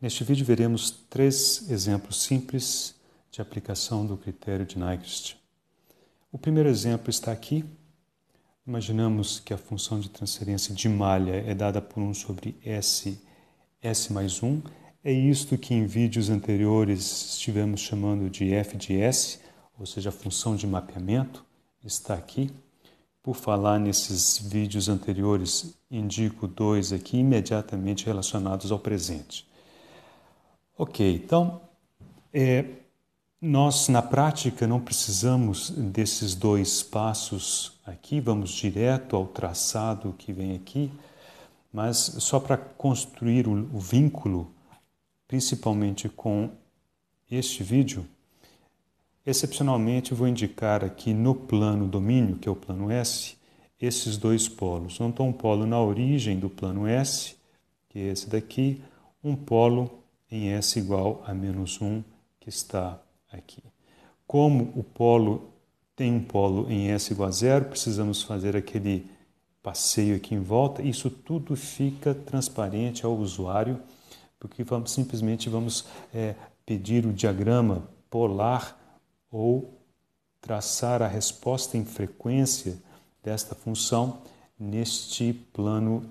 Neste vídeo veremos três exemplos simples de aplicação do critério de Nyquist. O primeiro exemplo está aqui. Imaginamos que a função de transferência de malha é dada por 1 sobre S, S mais 1. É isto que em vídeos anteriores estivemos chamando de F de S, ou seja, a função de mapeamento está aqui. Por falar nesses vídeos anteriores, indico dois aqui imediatamente relacionados ao presente. Ok, então é, nós na prática não precisamos desses dois passos aqui, vamos direto ao traçado que vem aqui, mas só para construir o, o vínculo, principalmente com este vídeo, excepcionalmente vou indicar aqui no plano domínio, que é o plano S, esses dois polos. Então, um polo na origem do plano S, que é esse daqui, um polo em S igual a menos 1, que está aqui. Como o polo tem um polo em S igual a zero, precisamos fazer aquele passeio aqui em volta. Isso tudo fica transparente ao usuário, porque vamos, simplesmente vamos é, pedir o diagrama polar ou traçar a resposta em frequência desta função neste plano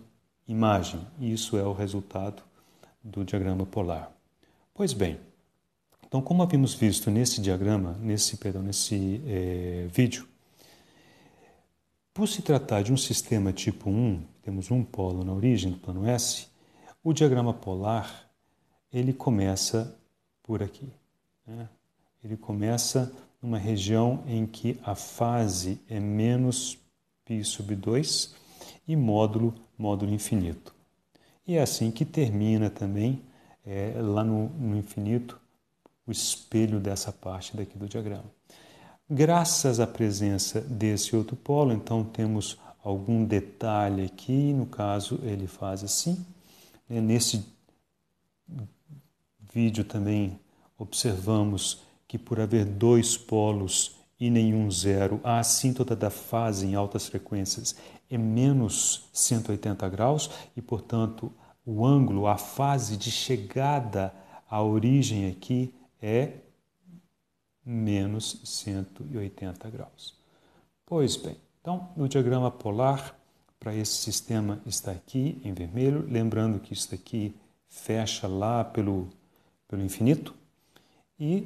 imagem. Isso é o resultado do diagrama polar. Pois bem, então como havíamos visto nesse diagrama, nesse, perdão, nesse é, vídeo, por se tratar de um sistema tipo 1, temos um polo na origem do plano S, o diagrama polar ele começa por aqui. Né? Ele começa numa região em que a fase é menos π sobre 2 e módulo, módulo infinito. E é assim que termina também, é, lá no, no infinito, o espelho dessa parte daqui do diagrama. Graças à presença desse outro polo, então temos algum detalhe aqui, no caso ele faz assim. Né? Nesse vídeo também observamos que por haver dois polos e nenhum zero, a assíntota da fase em altas frequências é menos 180 graus e, portanto, o ângulo, a fase de chegada à origem aqui é menos 180 graus. Pois bem, então no diagrama polar para esse sistema está aqui em vermelho, lembrando que isso aqui fecha lá pelo, pelo infinito e,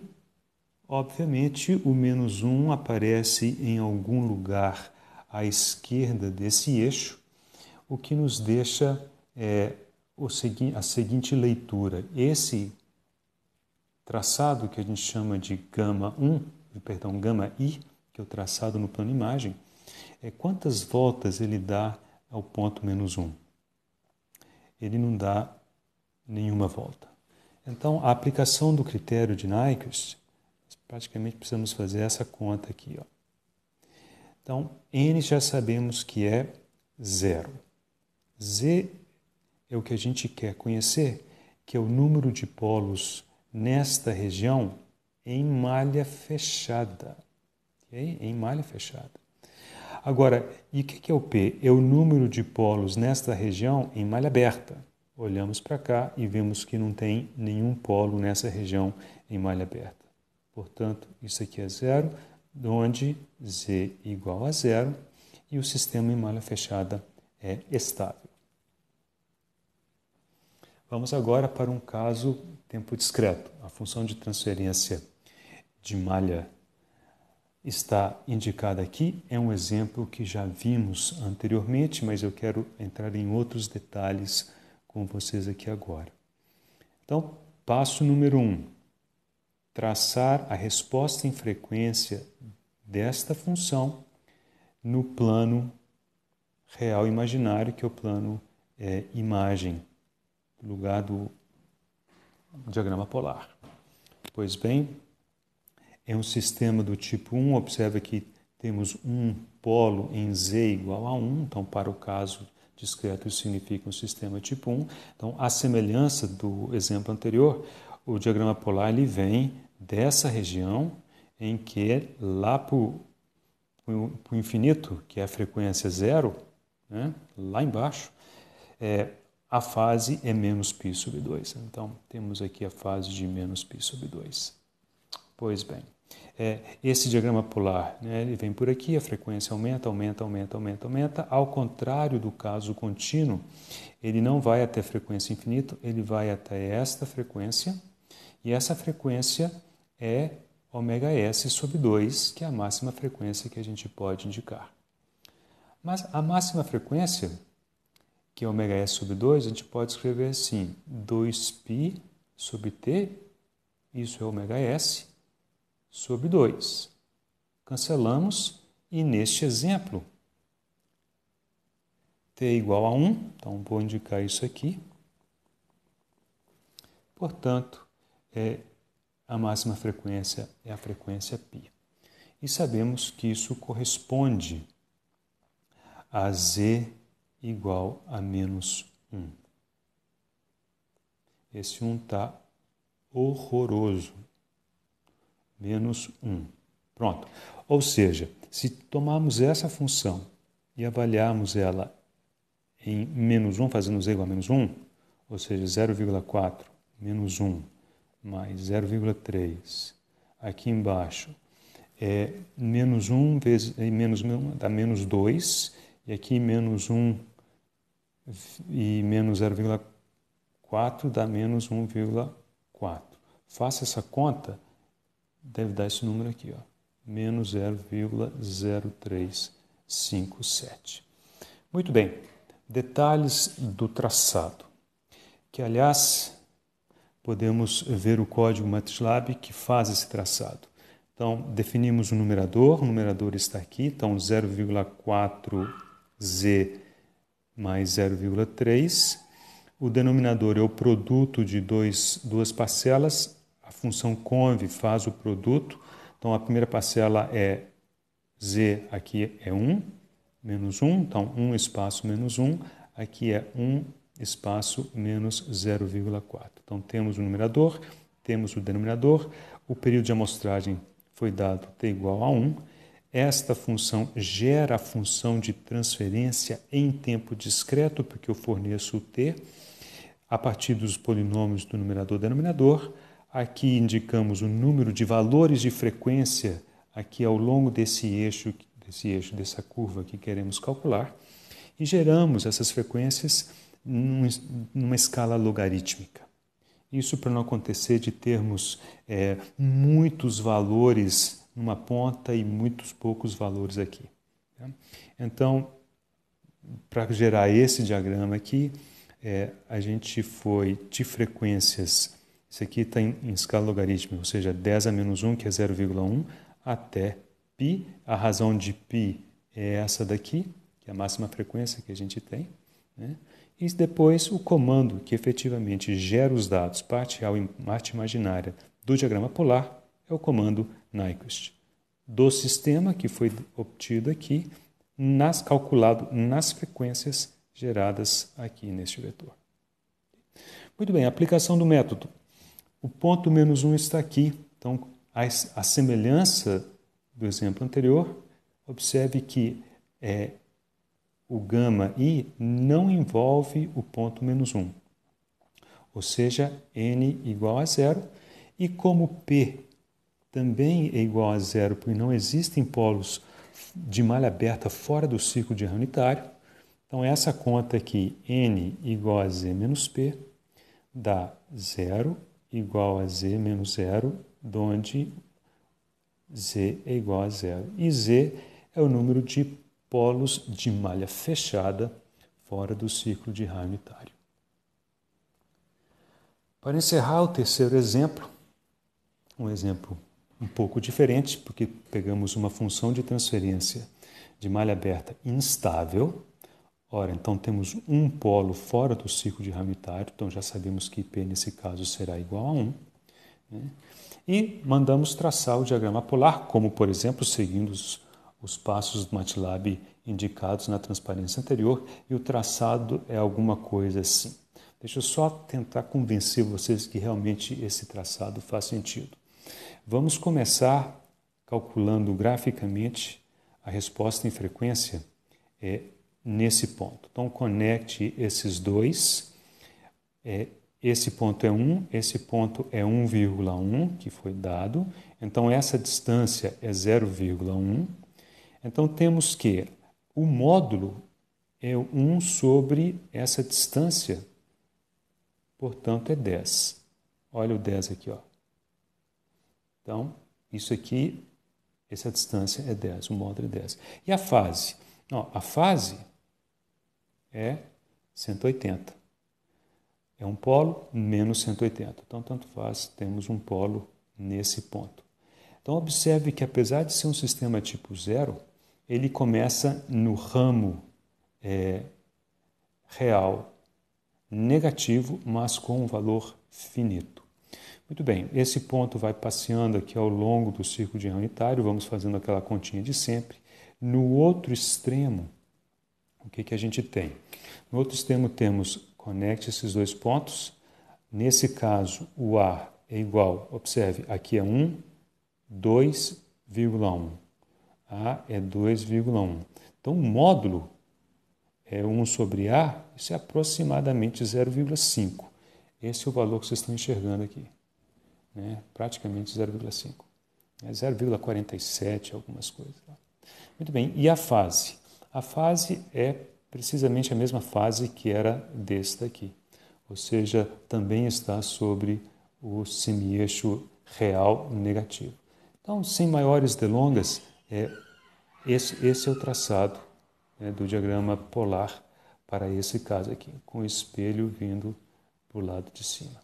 obviamente, o menos 1 aparece em algum lugar à esquerda desse eixo, o que nos deixa é, segui a seguinte leitura. Esse traçado que a gente chama de gama 1, perdão, gama I, que é o traçado no plano imagem, é quantas voltas ele dá ao ponto menos 1. Ele não dá nenhuma volta. Então, a aplicação do critério de Nyquist, praticamente precisamos fazer essa conta aqui. Ó. Então, N já sabemos que é zero. Z é o que a gente quer conhecer, que é o número de polos nesta região em malha fechada. Okay? Em malha fechada. Agora, e o que, que é o P? É o número de polos nesta região em malha aberta. Olhamos para cá e vemos que não tem nenhum polo nessa região em malha aberta. Portanto, isso aqui é zero, onde z igual a zero e o sistema em malha fechada é estável. Vamos agora para um caso tempo discreto. A função de transferência de malha está indicada aqui. É um exemplo que já vimos anteriormente, mas eu quero entrar em outros detalhes com vocês aqui agora. Então, passo número 1. Um, traçar a resposta em frequência desta função no plano real imaginário, que é o plano é, imagem, lugar do diagrama polar. Pois bem, é um sistema do tipo 1, observa que temos um polo em Z igual a 1, então para o caso discreto isso significa um sistema tipo 1. Então, a semelhança do exemplo anterior, o diagrama polar ele vem dessa região em que lá para o infinito, que é a frequência zero, né, lá embaixo, é, a fase é menos π sobre 2. Então, temos aqui a fase de menos π sobre 2. Pois bem, é, esse diagrama polar, né, ele vem por aqui, a frequência aumenta, aumenta, aumenta, aumenta, aumenta. Ao contrário do caso contínuo, ele não vai até a frequência infinita, ele vai até esta frequência, e essa frequência é ômega S sobre 2, que é a máxima frequência que a gente pode indicar. Mas a máxima frequência, que é ômega S sobre 2, a gente pode escrever assim: 2π sobre T, isso é ômega S, sobre 2. Cancelamos e neste exemplo, T é igual a 1, então vou indicar isso aqui. Portanto, é a máxima frequência é a frequência π. E sabemos que isso corresponde a z igual a menos 1. Esse 1 está horroroso. Menos 1. Pronto. Ou seja, se tomarmos essa função e avaliarmos ela em menos 1, fazendo z igual a menos 1, ou seja, 0,4 menos 1 mais 0,3. Aqui embaixo é menos 1 vezes, é menos, dá menos 2, e aqui menos 1 e menos 0,4 dá menos 1,4. Faça essa conta, deve dar esse número aqui, ó, menos 0,0357. Muito bem, detalhes do traçado, que aliás podemos ver o código MATLAB que faz esse traçado. Então, definimos o numerador, o numerador está aqui, então 0,4z mais 0,3. O denominador é o produto de dois, duas parcelas, a função conv faz o produto, então a primeira parcela é z, aqui é 1, menos 1, então 1 espaço menos 1, aqui é 1 espaço menos 0,4. Então temos o numerador, temos o denominador, o período de amostragem foi dado t igual a 1. Esta função gera a função de transferência em tempo discreto, porque eu forneço o t a partir dos polinômios do numerador e denominador. Aqui indicamos o número de valores de frequência aqui ao longo desse eixo, desse eixo, dessa curva que queremos calcular, e geramos essas frequências numa escala logarítmica. Isso para não acontecer de termos é, muitos valores numa ponta e muitos poucos valores aqui. Tá? Então, para gerar esse diagrama aqui, é, a gente foi de frequências, isso aqui está em, em, escala logarítmica, ou seja, 10 a menos 1, que é 0,1, até π. A razão de π é essa daqui, que é a máxima frequência que a gente tem. Né? E depois o comando que efetivamente gera os dados real e parte imaginária do diagrama polar é o comando Nyquist. Do sistema que foi obtido aqui, nas, calculado nas frequências geradas aqui neste vetor. Muito bem, aplicação do método. O ponto menos 1 um está aqui. Então, a, a, semelhança do exemplo anterior, observe que é, o gama i não envolve o ponto menos 1, ou seja, n igual a zero, e como p também é igual a zero, porque não existem polos de malha aberta fora do ciclo de Hahn unitário, então essa conta aqui, n igual a z menos p, dá zero igual a z menos zero, onde z é igual a zero. E z é o número de polos de malha fechada fora do ciclo de raio unitário. Para encerrar o terceiro exemplo, um exemplo um pouco diferente, porque pegamos uma função de transferência de malha aberta instável. Ora, então temos um polo fora do ciclo de raio então já sabemos que P nesse caso será igual a 1. Né? E mandamos traçar o diagrama polar, como por exemplo, seguindo os os passos do MATLAB indicados na transparência anterior e o traçado é alguma coisa assim. Deixa eu só tentar convencer vocês que realmente esse traçado faz sentido. Vamos começar calculando graficamente a resposta em frequência é nesse ponto. Então conecte esses dois. É, esse ponto é 1, esse ponto é 1,1 que foi dado. Então essa distância é 0,1 então temos que o módulo é 1 sobre essa distância, portanto é 10. Olha o 10 aqui, ó. Então, isso aqui, essa distância é 10, o módulo é 10. E a fase? Não, a fase é 180. É um polo menos 180. Então, tanto faz, temos um polo nesse ponto. Então, observe que apesar de ser um sistema tipo zero, ele começa no ramo é, real negativo, mas com um valor finito. Muito bem, esse ponto vai passeando aqui ao longo do círculo de unitário, vamos fazendo aquela continha de sempre. No outro extremo, o que, que a gente tem? No outro extremo temos, conecte esses dois pontos, nesse caso o A é igual, observe, aqui é 1, 2,1. A é 2,1. Então, um módulo é 1 sobre A, isso é aproximadamente 0,5. Esse é o valor que vocês estão enxergando aqui. Né? Praticamente 0,5. É 0,47, algumas coisas. Muito bem, e a fase? A fase é precisamente a mesma fase que era desta aqui. Ou seja, também está sobre o semi-eixo real negativo. Então, sem maiores delongas, é, esse, esse é o traçado né, do diagrama polar para esse caso aqui, com o espelho vindo para o lado de cima.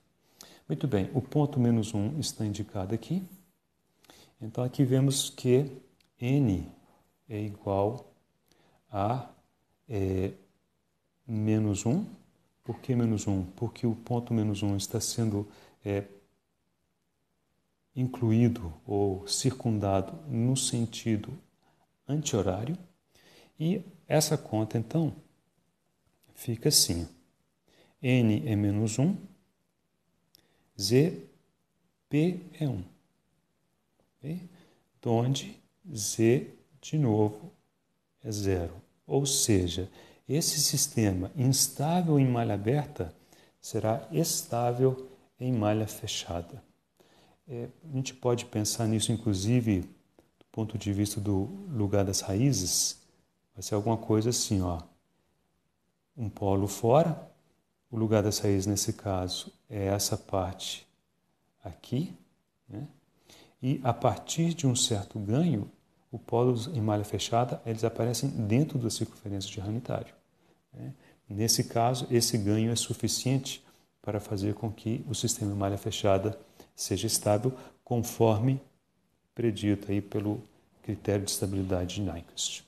Muito bem, o ponto menos 1 está indicado aqui. Então, aqui vemos que n é igual a é, menos 1. Por que menos 1? Porque o ponto menos 1 está sendo é, incluído ou circundado no sentido anti-horário. E essa conta, então, fica assim: n é menos 1, z p é 1. Okay? Então, onde z, de novo, é zero. Ou seja, esse sistema instável em malha aberta será estável em malha fechada. É, a gente pode pensar nisso, inclusive, do ponto de vista do lugar das raízes. Vai ser alguma coisa assim, ó. Um polo fora. O lugar das raízes, nesse caso, é essa parte aqui. Né? E a partir de um certo ganho, o polo em malha fechada, eles aparecem dentro da circunferência de Hermitage. Né? Nesse caso, esse ganho é suficiente para fazer com que o sistema em malha fechada seja estável conforme predito aí pelo critério de estabilidade de Nyquist.